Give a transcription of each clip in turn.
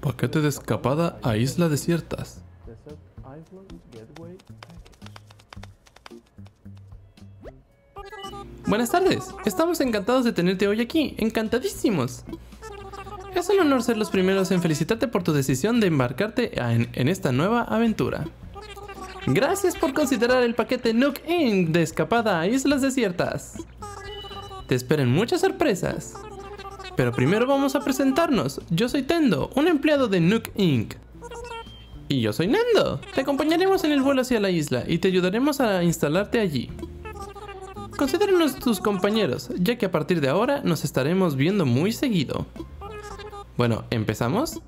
Paquete de escapada a Isla Desiertas. Buenas tardes, estamos encantados de tenerte hoy aquí, encantadísimos. Es un honor ser los primeros en felicitarte por tu decisión de embarcarte en, esta nueva aventura. Gracias por considerar el paquete Nook In de escapada a Islas Desiertas. Te esperan muchas sorpresas. Pero primero vamos a presentarnos. Yo soy Tendo, un empleado de Nook Inc. Y yo soy Nendo. Te acompañaremos en el vuelo hacia la isla y te ayudaremos a instalarte allí. Considéranos tus compañeros, ya que a partir de ahora nos estaremos viendo muy seguido. Bueno, ¿empezamos?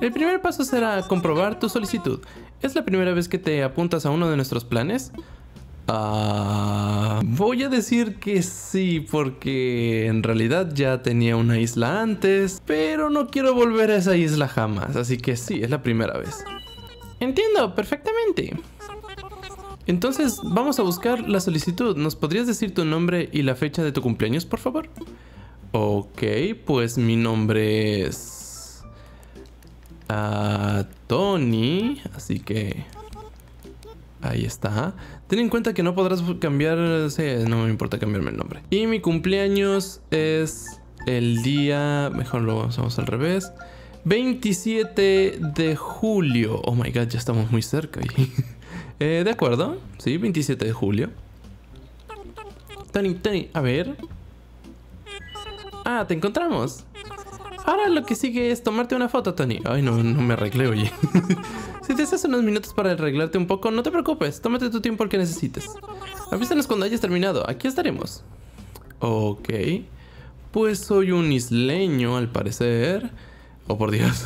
El primer paso será comprobar tu solicitud. ¿Es la primera vez que te apuntas a uno de nuestros planes? Ah, voy a decir que sí, porque en realidad ya tenía una isla antes, pero no quiero volver a esa isla jamás, así que sí, es la primera vez. Entiendo, perfectamente. Entonces, vamos a buscar la solicitud. ¿Nos podrías decir tu nombre y la fecha de tu cumpleaños, por favor? Ok, pues mi nombre es... Ah, Tony, así que... Ahí está. Ten en cuenta que no podrás cambiar... no me importa cambiarme el nombre. Y mi cumpleaños es el día... Mejor lo vamos al revés. 27 de julio. Oh my god, ya estamos muy cerca. eh, de acuerdo. Sí, 27 de julio. Tony, Tony, a ver. Ah, te encontramos. Ahora lo que sigue es tomarte una foto, Tony. Ay, no, no me arreglé, oye. Si te unos minutos para arreglarte un poco, no te preocupes. Tómate tu tiempo al que necesites. Avísanos cuando hayas terminado. Aquí estaremos. Ok. Pues soy un isleño, al parecer. Oh, por Dios.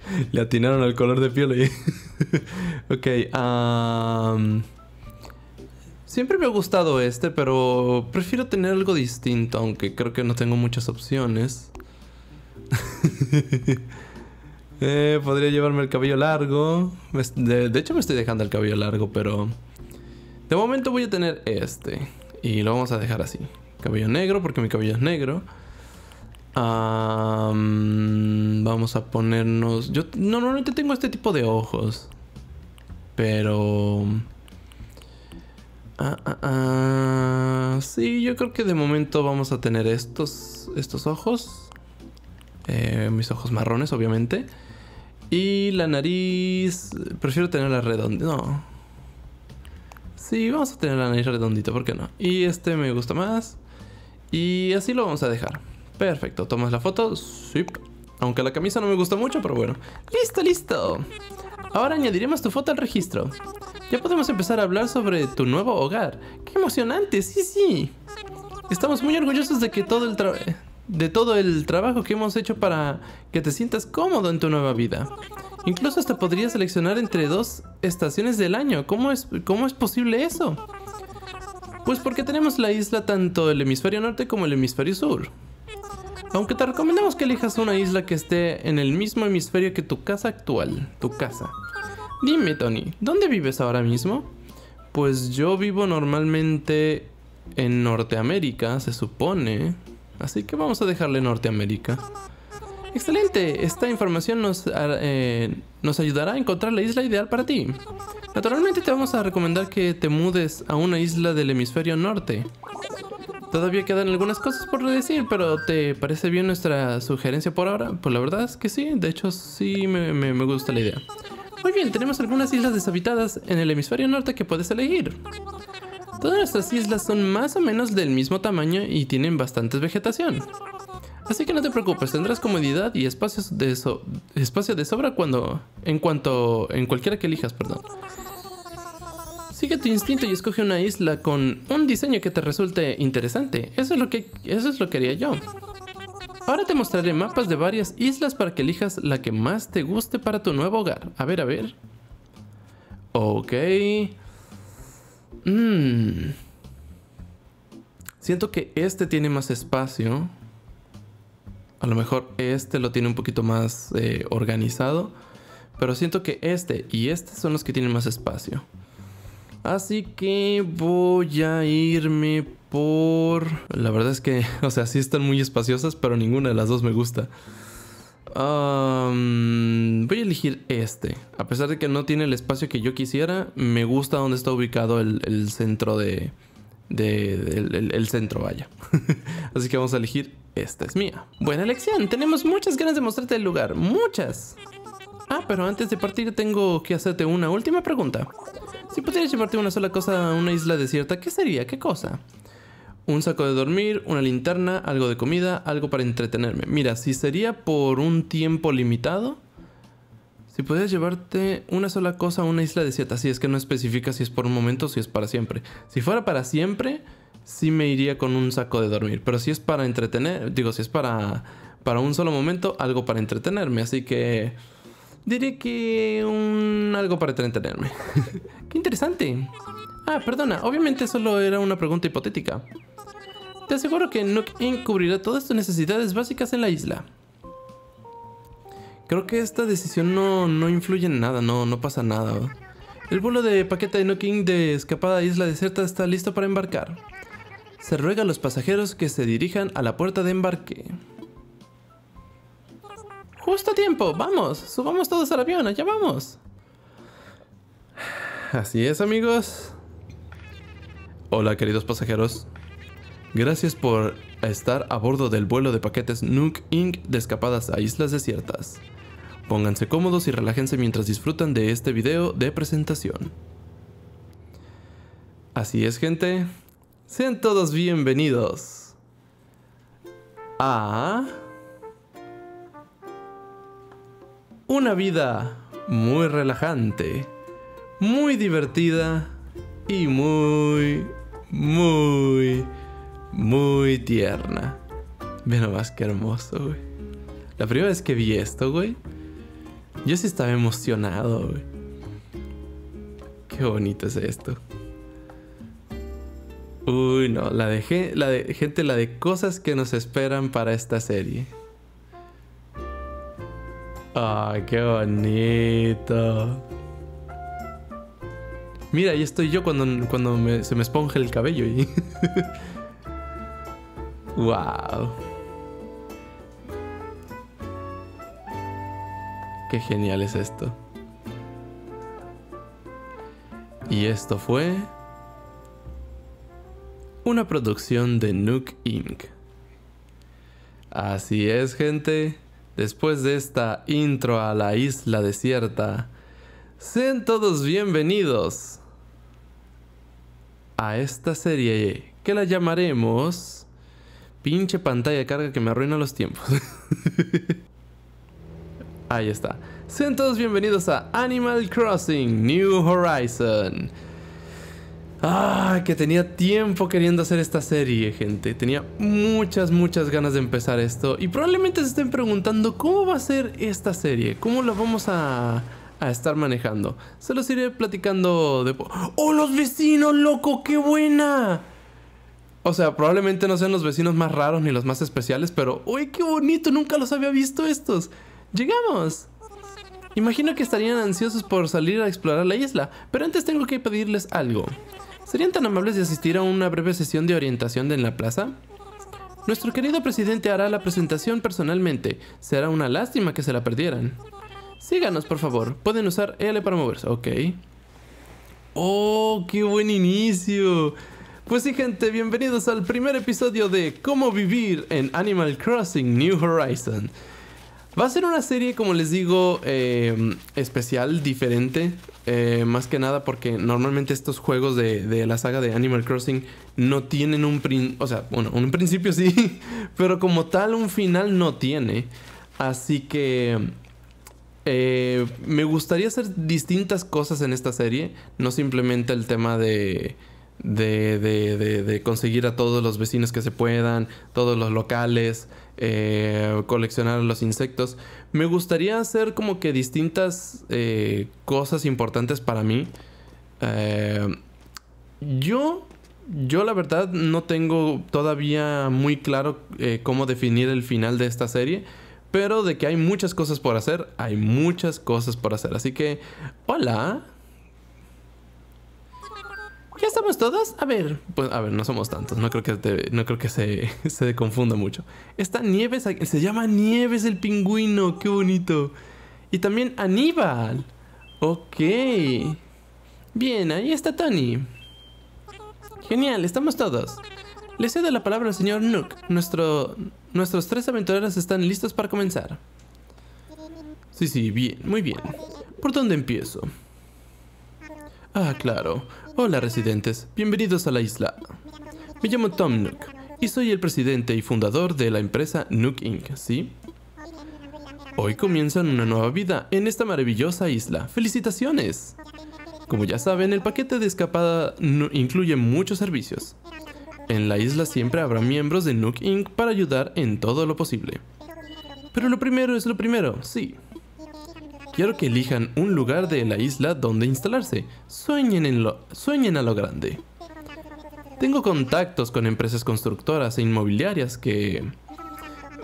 Le atinaron al color de piel. ok. Siempre me ha gustado este, pero prefiero tener algo distinto, aunque creo que no tengo muchas opciones. Eh, podría llevarme el cabello largo. De, hecho, me estoy dejando el cabello largo, pero. De momento voy a tener este. Y lo vamos a dejar así: cabello negro, porque mi cabello es negro. vamos a ponernos. Yo normalmente tengo este tipo de ojos. Pero. Ah, ah, ah, Sí, yo creo que de momento vamos a tener estos, estos ojos. Eh, mis ojos marrones, obviamente. Y la nariz... Prefiero tenerla redonda. No. Sí, vamos a tener la nariz redondita, ¿por qué no? Y este me gusta más. Y así lo vamos a dejar. Perfecto, tomas la foto. Sí. Aunque la camisa no me gusta mucho, pero bueno. ¡Listo, listo! Ahora añadiremos tu foto al registro. Ya podemos empezar a hablar sobre tu nuevo hogar. ¡Qué emocionante! ¡Sí, sí! Estamos muy orgullosos de que todo el trabajo de todo el trabajo que hemos hecho para que te sientas cómodo en tu nueva vida. Incluso hasta podrías seleccionar entre dos estaciones del año. ¿Cómo es, es posible eso? Pues porque tenemos la isla tanto el hemisferio norte como el hemisferio sur. Aunque te recomendamos que elijas una isla que esté en el mismo hemisferio que tu casa actual, tu casa. Dime, Tony, ¿dónde vives ahora mismo? Pues yo vivo normalmente en Norteamérica, se supone. Así que vamos a dejarle Norteamérica. Excelente, esta información nos, ah, eh, nos ayudará a encontrar la isla ideal para ti. Naturalmente te vamos a recomendar que te mudes a una isla del hemisferio norte. Todavía quedan algunas cosas por decir, pero ¿te parece bien nuestra sugerencia por ahora? Pues la verdad es que sí, de hecho sí me, me gusta la idea. Muy bien, tenemos algunas islas deshabitadas en el hemisferio norte que puedes elegir. Todas nuestras islas son más o menos del mismo tamaño y tienen bastante vegetación. Así que no te preocupes, tendrás comodidad y espacios de espacio de sobra cuando en cuanto en cualquiera que elijas, perdón. Sigue tu instinto y escoge una isla con un diseño que te resulte interesante. Eso es lo que eso es lo que haría yo. Ahora te mostraré mapas de varias islas para que elijas la que más te guste para tu nuevo hogar. A ver, a ver. Ok. Mm. Siento que este tiene más espacio. A lo mejor este lo tiene un poquito más eh, organizado. Pero siento que este y este son los que tienen más espacio. Así que voy a irme por... La verdad es que, o sea, sí están muy espaciosas, pero ninguna de las dos me gusta voy a elegir este. A pesar de que no tiene el espacio que yo quisiera, me gusta donde está ubicado el, centro de... el, centro, vaya. Así que vamos a elegir esta es mía. Buena elección. Tenemos muchas ganas de mostrarte el lugar. Muchas. Ah, pero antes de partir tengo que hacerte una última pregunta. Si pudieras llevarte una sola cosa a una isla desierta, ¿qué sería? ¿Qué cosa? Un saco de dormir, una linterna, algo de comida, algo para entretenerme. Mira, si sería por un tiempo limitado, si pudieras llevarte una sola cosa a una isla de desierta, si es que no especifica si es por un momento o si es para siempre. Si fuera para siempre, sí me iría con un saco de dormir. Pero si es para entretener, digo, si es para, para un solo momento, algo para entretenerme. Así que diré que algo para entretenerme. ¡Qué interesante! Ah, perdona, obviamente solo era una pregunta hipotética. Te aseguro que Nook cubrirá todas tus necesidades básicas en la isla. Creo que esta decisión no, influye en nada, no, no pasa nada. El vuelo de paquete de Nook de escapada a Isla deserta está listo para embarcar. Se ruega a los pasajeros que se dirijan a la puerta de embarque. Justo a tiempo, vamos, subamos todos al avión, allá vamos. Así es amigos. Hola queridos pasajeros. Gracias por estar a bordo del vuelo de paquetes Nuke Inc. de escapadas a islas desiertas. Pónganse cómodos y relájense mientras disfrutan de este video de presentación. Así es gente, sean todos bienvenidos a... Una vida muy relajante, muy divertida y muy, muy muy tierna. menos más que hermoso, güey. La primera vez que vi esto, güey, yo sí estaba emocionado, güey. Qué bonito es esto. Uy, no, la de, la de gente, la de cosas que nos esperan para esta serie. Ah, qué bonito! Mira, ahí estoy yo cuando, cuando se me esponja el cabello y... ¡Wow! ¡Qué genial es esto! Y esto fue una producción de Nook Inc. Así es, gente. Después de esta intro a la isla desierta, sean todos bienvenidos a esta serie que la llamaremos Pinche pantalla de carga que me arruina los tiempos. Ahí está. Sean todos bienvenidos a Animal Crossing New Horizon. Ah, que tenía tiempo queriendo hacer esta serie, gente. Tenía muchas, muchas ganas de empezar esto. Y probablemente se estén preguntando cómo va a ser esta serie. ¿Cómo la vamos a, a estar manejando? Se los iré platicando de... ¡Oh, los vecinos, loco! ¡Qué buena! O sea, probablemente no sean los vecinos más raros ni los más especiales, pero ¡Uy, qué bonito! Nunca los había visto estos. ¡Llegamos! Imagino que estarían ansiosos por salir a explorar la isla, pero antes tengo que pedirles algo. ¿Serían tan amables de asistir a una breve sesión de orientación en la plaza? Nuestro querido presidente hará la presentación personalmente. Será una lástima que se la perdieran. Síganos, por favor. Pueden usar el para moverse. Ok. ¡Oh, qué buen inicio! Pues sí gente, bienvenidos al primer episodio de Cómo vivir en Animal Crossing New Horizon. Va a ser una serie, como les digo, em, especial, diferente, eh, más que nada porque normalmente estos juegos de, la saga de Animal Crossing no tienen un prin o sea, bueno, un principio sí, pero como tal un final no tiene. Así que eh, me gustaría hacer distintas cosas en esta serie, no simplemente el tema de de, de, conseguir a todos los vecinos que se puedan, todos los locales, eh, coleccionar los insectos. Me gustaría hacer como que distintas eh, cosas importantes para mí. Eh, yo, yo la verdad no tengo todavía muy claro cómo definir el final de esta serie. Pero de que hay muchas cosas por hacer, hay muchas cosas por hacer. Así que, hola, estamos todos? A ver, pues a ver, no somos tantos, no creo que, no creo que se, confunda mucho. Está Nieves, se llama Nieves el pingüino, qué bonito. Y también Aníbal. Ok. Bien, ahí está Tony. Genial, estamos todos. Le cedo la palabra al señor Nook. nuestros tres aventureros están listos para comenzar. Sí, sí, bien, muy bien. ¿Por dónde empiezo? Ah, claro. Hola, residentes. Bienvenidos a la isla. Me llamo Tom Nook y soy el presidente y fundador de la empresa Nook Inc., ¿sí? Hoy comienzan una nueva vida en esta maravillosa isla. ¡Felicitaciones! Como ya saben, el paquete de escapada incluye muchos servicios. En la isla siempre habrá miembros de Nook Inc. para ayudar en todo lo posible. Pero lo primero es lo primero, sí. Quiero que elijan un lugar de la isla donde instalarse. Sueñen, a lo grande. Tengo contactos con empresas constructoras e inmobiliarias que...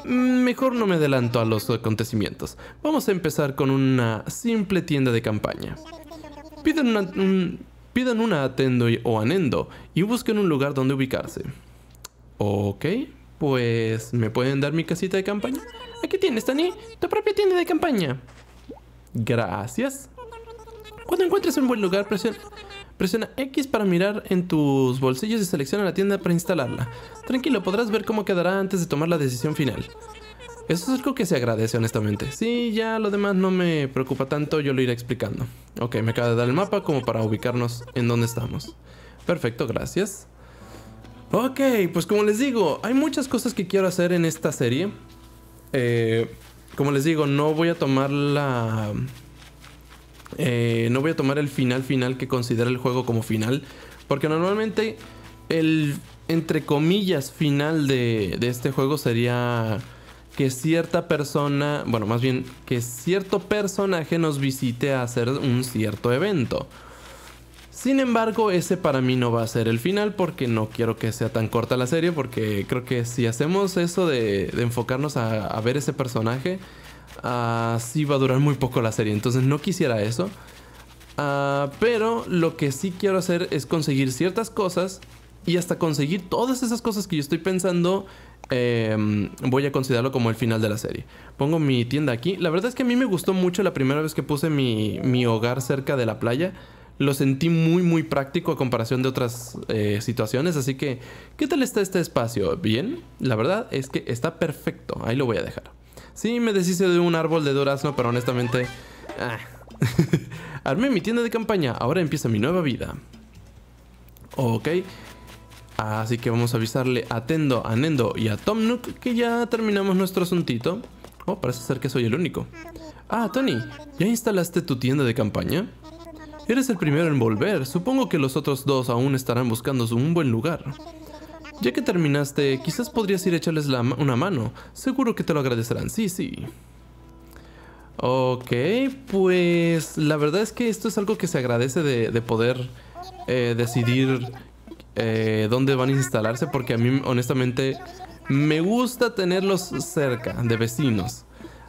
Mm, mejor no me adelanto a los acontecimientos. Vamos a empezar con una simple tienda de campaña. Pidan una, a una atendo o anendo y busquen un lugar donde ubicarse. Ok, pues ¿me pueden dar mi casita de campaña? Aquí tienes, Tani, tu propia tienda de campaña. Gracias. Cuando encuentres un buen lugar, presiona, X para mirar en tus bolsillos y selecciona la tienda para instalarla. Tranquilo, podrás ver cómo quedará antes de tomar la decisión final. Eso es algo que se agradece, honestamente. Sí, ya lo demás no me preocupa tanto, yo lo iré explicando. Ok, me acaba de dar el mapa como para ubicarnos en dónde estamos. Perfecto, gracias. Ok, pues como les digo, hay muchas cosas que quiero hacer en esta serie. Eh, como les digo, no voy a tomar la... Eh, no voy a tomar el final final que considera el juego como final. Porque normalmente el, entre comillas, final de, de este juego sería que cierta persona, bueno, más bien que cierto personaje nos visite a hacer un cierto evento. Sin embargo, ese para mí no va a ser el final porque no quiero que sea tan corta la serie porque creo que si hacemos eso de, enfocarnos a, ver ese personaje, Así ah, sí va a durar muy poco la serie. Entonces no quisiera eso. Ah, pero lo que sí quiero hacer es conseguir ciertas cosas y hasta conseguir todas esas cosas que yo estoy pensando, em, voy a considerarlo como el final de la serie. Pongo mi tienda aquí. La verdad es que a mí me gustó mucho la primera vez que puse mi, mi hogar cerca de la playa lo sentí muy, muy práctico a comparación de otras eh, situaciones. Así que, ¿qué tal está este espacio? Bien, la verdad es que está perfecto. Ahí lo voy a dejar. Sí, me deshice de un árbol de durazno, pero honestamente... Ah. Armé mi tienda de campaña, ahora empieza mi nueva vida. Ok. Así que vamos a avisarle a Tendo, a Nendo y a Tom Nook que ya terminamos nuestro asuntito. Oh, parece ser que soy el único. Ah, Tony, ¿ya instalaste tu tienda de campaña? Eres el primero en volver, supongo que los otros dos aún estarán buscando un buen lugar. Ya que terminaste, quizás podrías ir a echarles una mano, seguro que te lo agradecerán, sí, sí. Ok, pues la verdad es que esto es algo que se agradece de, poder eh, decidir eh, dónde van a instalarse porque a mí honestamente me gusta tenerlos cerca de vecinos.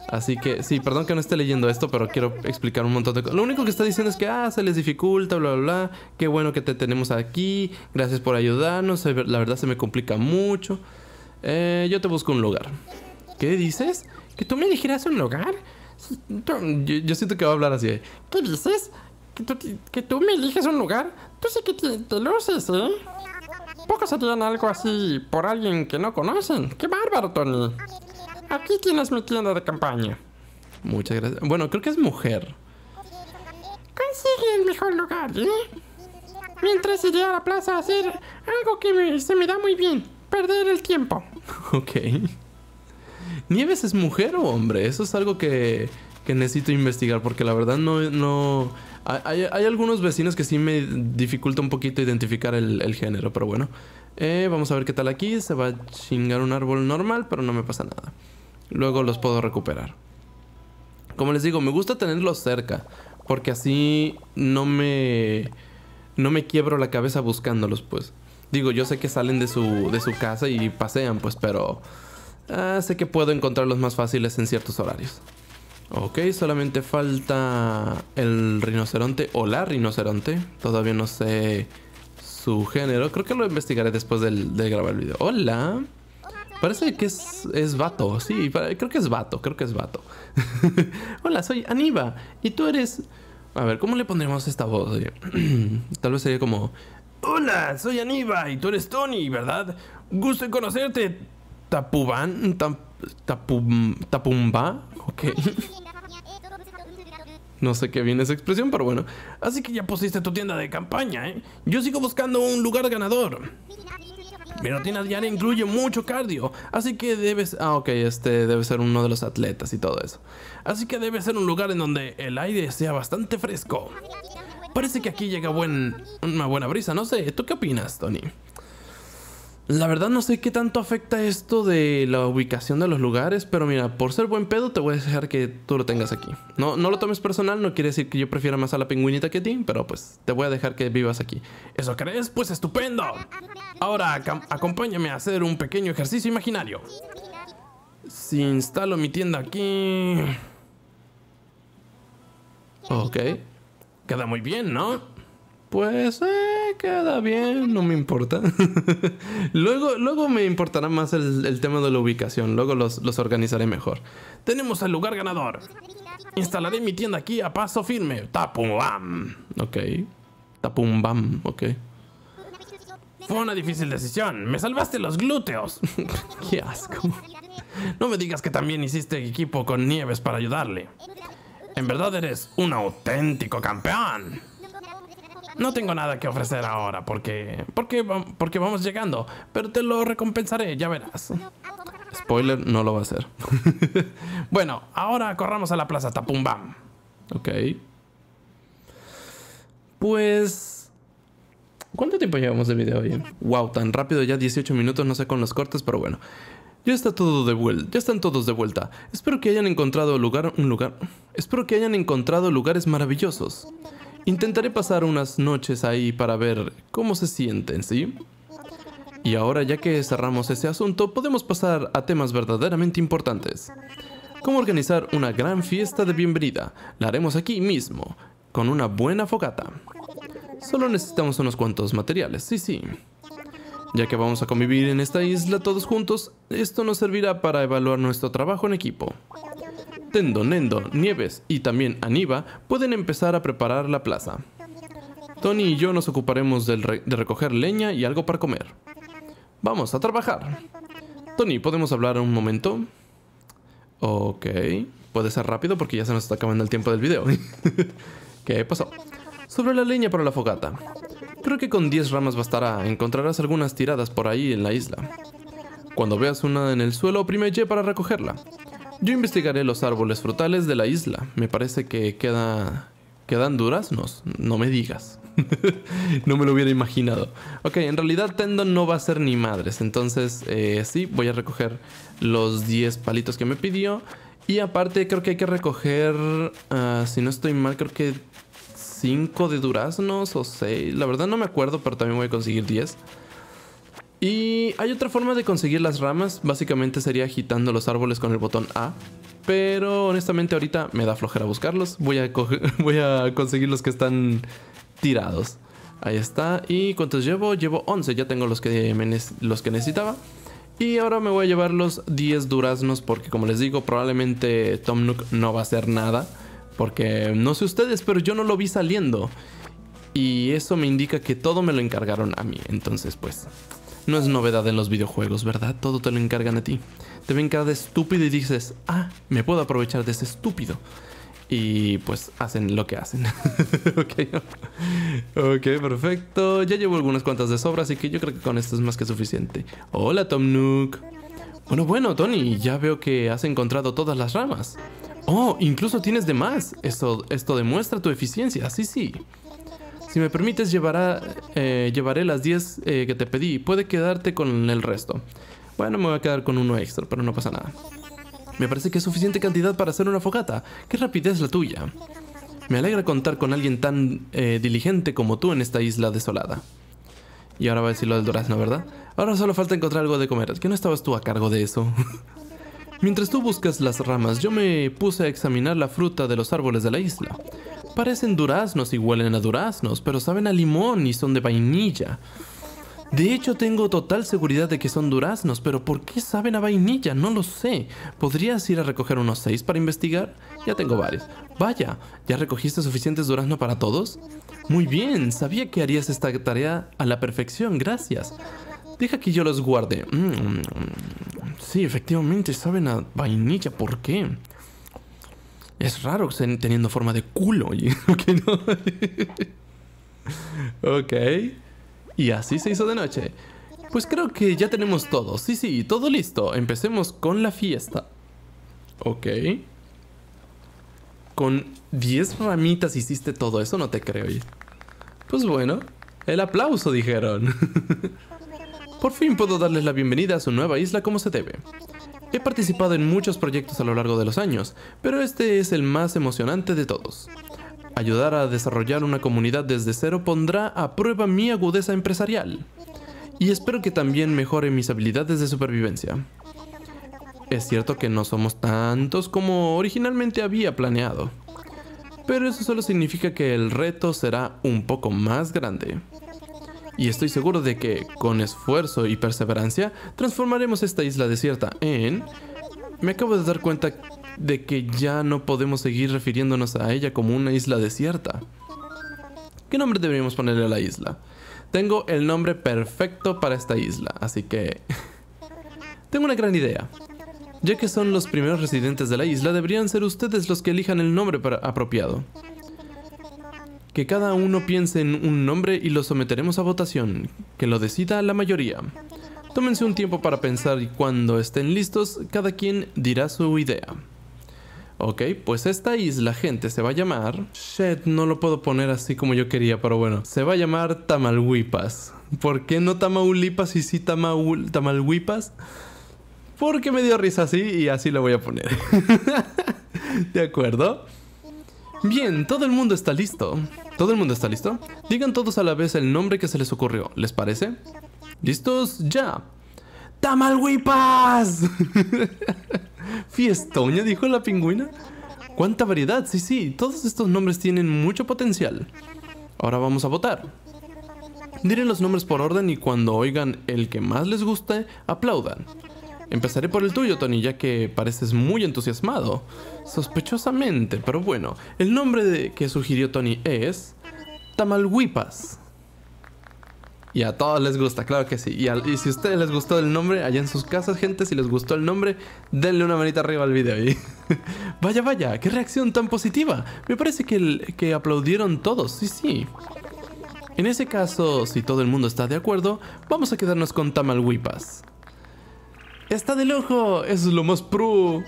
Así que, sí, perdón que no esté leyendo esto, pero quiero explicar un montón de cosas. Lo único que está diciendo es que, ah, se les dificulta, bla, bla, bla. Qué bueno que te tenemos aquí. Gracias por ayudarnos. La verdad se me complica mucho. Eh, yo te busco un lugar. ¿Qué dices? ¿Que tú me eligieras un lugar? Yo, siento que va a hablar así. ¿Qué dices? ¿Que tú, me eliges un lugar? Tú sí que te, te luces, ¿eh? Pocos harían algo así por alguien que no conocen. ¡Qué bárbaro, Tony! Aquí tienes mi tienda de campaña. Muchas gracias. Bueno, creo que es mujer. Consigue el mejor lugar, ¿eh? Mientras iré a la plaza a hacer algo que se me da muy bien. Perder el tiempo. Ok. ¿Nieves es mujer o hombre? Eso es algo que, que necesito investigar porque la verdad no... no hay, algunos vecinos que sí me dificulta un poquito identificar el, género, pero bueno. Eh, vamos a ver qué tal aquí. Se va a chingar un árbol normal, pero no me pasa nada luego los puedo recuperar. Como les digo, me gusta tenerlos cerca, porque así no me no me quiebro la cabeza buscándolos, pues. Digo, yo sé que salen de su de su casa y pasean, pues, pero ah, sé que puedo encontrarlos más fáciles en ciertos horarios. Ok, solamente falta el rinoceronte o la rinoceronte. Todavía no sé su género. Creo que lo investigaré después de grabar el video. Hola. Parece que es, es vato, sí, creo que es vato, creo que es vato. Hola, soy Aniba y tú eres... A ver, ¿cómo le pondremos esta voz? Tal vez sería como... Hola, soy Aniba y tú eres Tony, ¿verdad? Gusto en conocerte, Tapuban, tap, tapum, Tapumba, ok. No sé qué viene esa expresión, pero bueno. Así que ya pusiste tu tienda de campaña, ¿eh? Yo sigo buscando un lugar ganador. Pero rutina diaria incluye mucho cardio, así que debes... Ah, ok, este debe ser uno de los atletas y todo eso. Así que debe ser un lugar en donde el aire sea bastante fresco. Parece que aquí llega buen, una buena brisa, no sé. ¿Tú qué opinas, Tony? La verdad no sé qué tanto afecta esto de la ubicación de los lugares, pero mira, por ser buen pedo te voy a dejar que tú lo tengas aquí. No, no lo tomes personal, no quiere decir que yo prefiera más a la pingüinita que a ti, pero pues te voy a dejar que vivas aquí. ¿Eso crees? Pues estupendo. Ahora acompáñame a hacer un pequeño ejercicio imaginario. Si instalo mi tienda aquí... Ok. Queda muy bien, ¿no? pues eh, queda bien, no me importa. luego, luego me importará más el, tema de la ubicación, luego los, los, organizaré mejor. Tenemos el lugar ganador. Instalaré mi tienda aquí a paso firme. Tapum bam. Ok. Tapum bam. Ok. Fue una difícil decisión. Me salvaste los glúteos. Qué asco. No me digas que también hiciste equipo con Nieves para ayudarle. En verdad eres un auténtico campeón. No tengo nada que ofrecer ahora porque, porque vamos llegando, pero te lo recompensaré, ya verás. Spoiler, no lo va a hacer. bueno, ahora corramos a la plaza bam Ok. Pues... ¿Cuánto tiempo llevamos de video hoy? Wow, tan rápido ya 18 minutos, no sé con los cortes, pero bueno. Ya está todo de vuelta, ya están todos de vuelta. Espero que hayan encontrado lugar, un lugar. Espero que hayan encontrado lugares maravillosos. Intentaré pasar unas noches ahí para ver cómo se sienten, ¿sí? Y ahora ya que cerramos ese asunto, podemos pasar a temas verdaderamente importantes. Cómo organizar una gran fiesta de bienvenida. La haremos aquí mismo, con una buena fogata. Solo necesitamos unos cuantos materiales, sí, sí. Ya que vamos a convivir en esta isla todos juntos, esto nos servirá para evaluar nuestro trabajo en equipo. Tendo, Nendo, Nieves y también Aniba pueden empezar a preparar la plaza. Tony y yo nos ocuparemos de, recoger leña y algo para comer. Vamos a trabajar. Tony, ¿podemos hablar un momento? Ok. Puede ser rápido porque ya se nos está acabando el tiempo del video. ¿Qué pasó? Sobre la leña para la fogata. Creo que con 10 ramas bastará. Encontrarás algunas tiradas por ahí en la isla. Cuando veas una en el suelo, oprime Y para recogerla. Yo investigaré los árboles frutales de la isla. Me parece que queda, quedan duraznos. No me digas. no me lo hubiera imaginado. Ok, en realidad Tendo no va a ser ni madres. Entonces, eh, sí, voy a recoger los 10 palitos que me pidió. Y aparte creo que hay que recoger, ah, si no estoy mal, creo que 5 de duraznos o 6. La verdad no me acuerdo, pero también voy a conseguir 10. Y hay otra forma de conseguir las ramas, básicamente sería agitando los árboles con el botón A. Pero honestamente ahorita me da flojera buscarlos, voy a, voy a conseguir los que están tirados. Ahí está, y ¿cuántos llevo? Llevo 11, ya tengo los que, los que necesitaba. Y ahora me voy a llevar los 10 duraznos porque como les digo, probablemente Tom Nook no va a hacer nada. Porque no sé ustedes, pero yo no lo vi saliendo. Y eso me indica que todo me lo encargaron a mí. Entonces, pues, no es novedad en los videojuegos, ¿verdad? Todo te lo encargan a ti. Te ven cada estúpido y dices, ah, me puedo aprovechar de ese estúpido. Y pues hacen lo que hacen. ok, perfecto. Ya llevo algunas cuantas de sobra, así que yo creo que con esto es más que suficiente. Hola, Tom Nook. Bueno, bueno, Tony, ya veo que has encontrado todas las ramas. Oh, incluso tienes de más. Esto, esto demuestra tu eficiencia, sí, sí. Si me permites, eh, llevaré las 10 eh, que te pedí. Puede quedarte con el resto. Bueno, me voy a quedar con uno extra, pero no pasa nada. Me parece que es suficiente cantidad para hacer una fogata. ¡Qué rapidez la tuya! Me alegra contar con alguien tan eh, diligente como tú en esta isla desolada. Y ahora va a decir lo del durazno, ¿verdad? Ahora solo falta encontrar algo de comer. ¿Es que no estabas tú a cargo de eso? Mientras tú buscas las ramas, yo me puse a examinar la fruta de los árboles de la isla. Parecen duraznos y huelen a duraznos, pero saben a limón y son de vainilla. De hecho, tengo total seguridad de que son duraznos, pero ¿por qué saben a vainilla? No lo sé. ¿Podrías ir a recoger unos seis para investigar? Ya tengo varios. Vaya, ¿ya recogiste suficientes duraznos para todos? Muy bien, sabía que harías esta tarea a la perfección, gracias. Deja que yo los guarde. Mm, mm, mm. Sí, efectivamente, saben a vainilla. ¿Por qué? Es raro que teniendo forma de culo. ok. Y así se hizo de noche. Pues creo que ya tenemos todo. Sí, sí, todo listo. Empecemos con la fiesta. Ok. Con 10 ramitas hiciste todo eso, no te creo. Pues bueno, el aplauso dijeron. Por fin puedo darles la bienvenida a su nueva isla como se debe. He participado en muchos proyectos a lo largo de los años, pero este es el más emocionante de todos. Ayudar a desarrollar una comunidad desde cero pondrá a prueba mi agudeza empresarial. Y espero que también mejore mis habilidades de supervivencia. Es cierto que no somos tantos como originalmente había planeado. Pero eso solo significa que el reto será un poco más grande y estoy seguro de que, con esfuerzo y perseverancia, transformaremos esta isla desierta en... Me acabo de dar cuenta de que ya no podemos seguir refiriéndonos a ella como una isla desierta. ¿Qué nombre deberíamos ponerle a la isla? Tengo el nombre perfecto para esta isla, así que... Tengo una gran idea. Ya que son los primeros residentes de la isla, deberían ser ustedes los que elijan el nombre apropiado. Que cada uno piense en un nombre y lo someteremos a votación, que lo decida la mayoría. Tómense un tiempo para pensar y cuando estén listos, cada quien dirá su idea. Ok, pues esta isla, gente, se va a llamar... Shit, no lo puedo poner así como yo quería, pero bueno. Se va a llamar Tamalwipas. ¿Por qué no Tamaulipas y sí Tamaul... Tamalhuipas? Porque me dio risa así y así lo voy a poner. ¿De acuerdo? Bien, todo el mundo está listo. ¿Todo el mundo está listo? Digan todos a la vez el nombre que se les ocurrió, ¿les parece? ¿Listos? ¡Ya! ¡Tamalhuipas! ¿Fiestoña? dijo la pingüina. ¡Cuánta variedad! Sí, sí, todos estos nombres tienen mucho potencial. Ahora vamos a votar. Diren los nombres por orden y cuando oigan el que más les guste, aplaudan. Empezaré por el tuyo, Tony, ya que pareces muy entusiasmado. Sospechosamente, pero bueno. El nombre que sugirió Tony es... Tamalhuipas. Y a todos les gusta, claro que sí. Y, si a ustedes les gustó el nombre, allá en sus casas, gente, si les gustó el nombre, denle una manita arriba al video. ahí. vaya, vaya, qué reacción tan positiva. Me parece que, que aplaudieron todos, sí, sí. En ese caso, si todo el mundo está de acuerdo, vamos a quedarnos con Tamalhuipas. Está de lujo, eso es lo más pro.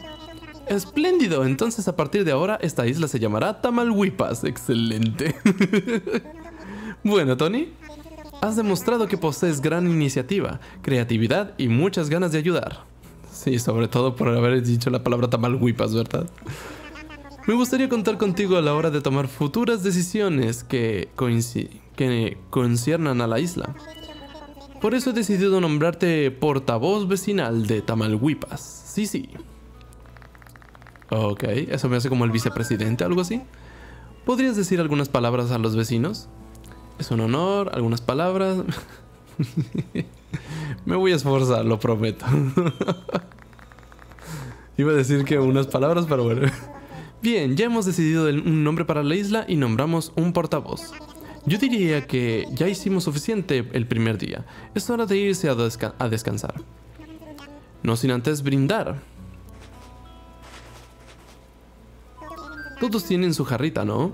Espléndido, entonces a partir de ahora esta isla se llamará Tamalwipas. Excelente. bueno, Tony, has demostrado que posees gran iniciativa, creatividad y muchas ganas de ayudar. Sí, sobre todo por haber dicho la palabra Tamalwipas, ¿verdad? Me gustaría contar contigo a la hora de tomar futuras decisiones que, que conciernan a la isla. Por eso he decidido nombrarte portavoz vecinal de Tamalhuipas. Sí, sí. Ok, eso me hace como el vicepresidente, algo así. ¿Podrías decir algunas palabras a los vecinos? Es un honor, algunas palabras. me voy a esforzar, lo prometo. Iba a decir que unas palabras, pero bueno. Bien, ya hemos decidido un nombre para la isla y nombramos un portavoz. Yo diría que ya hicimos suficiente el primer día. Es hora de irse a, descansar. No sin antes brindar. Todos tienen su jarrita, ¿no?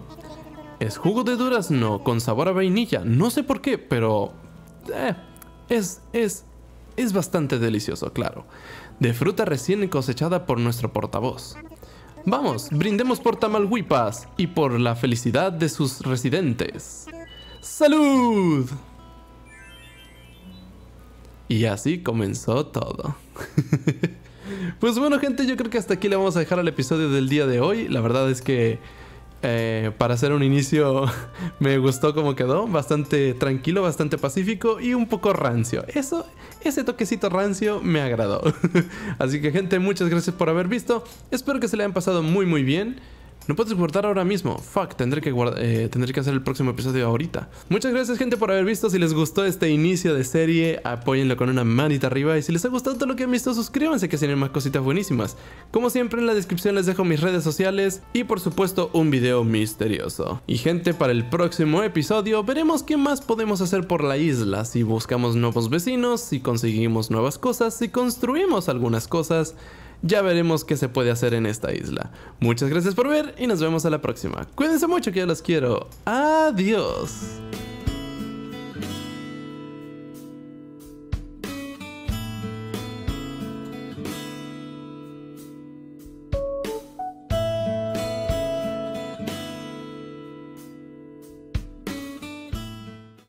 Es jugo de no, con sabor a vainilla. No sé por qué, pero... Eh, es, es, es bastante delicioso, claro. De fruta recién cosechada por nuestro portavoz. Vamos, brindemos por Tamalhuipas y por la felicidad de sus residentes. ¡Salud! Y así comenzó todo. pues bueno, gente, yo creo que hasta aquí le vamos a dejar el episodio del día de hoy. La verdad es que eh, para hacer un inicio me gustó como quedó. Bastante tranquilo, bastante pacífico y un poco rancio. Eso, ese toquecito rancio me agradó. así que gente, muchas gracias por haber visto. Espero que se le hayan pasado muy muy bien. No puedo guardar ahora mismo. Fuck, tendré que, eh, tendré que hacer el próximo episodio ahorita. Muchas gracias gente por haber visto. Si les gustó este inicio de serie, apóyenlo con una manita arriba. Y si les ha gustado todo lo que han visto, suscríbanse que tienen más cositas buenísimas. Como siempre en la descripción les dejo mis redes sociales y por supuesto un video misterioso. Y gente, para el próximo episodio veremos qué más podemos hacer por la isla. Si buscamos nuevos vecinos, si conseguimos nuevas cosas, si construimos algunas cosas ya veremos qué se puede hacer en esta isla. Muchas gracias por ver y nos vemos a la próxima. Cuídense mucho que ya los quiero. Adiós.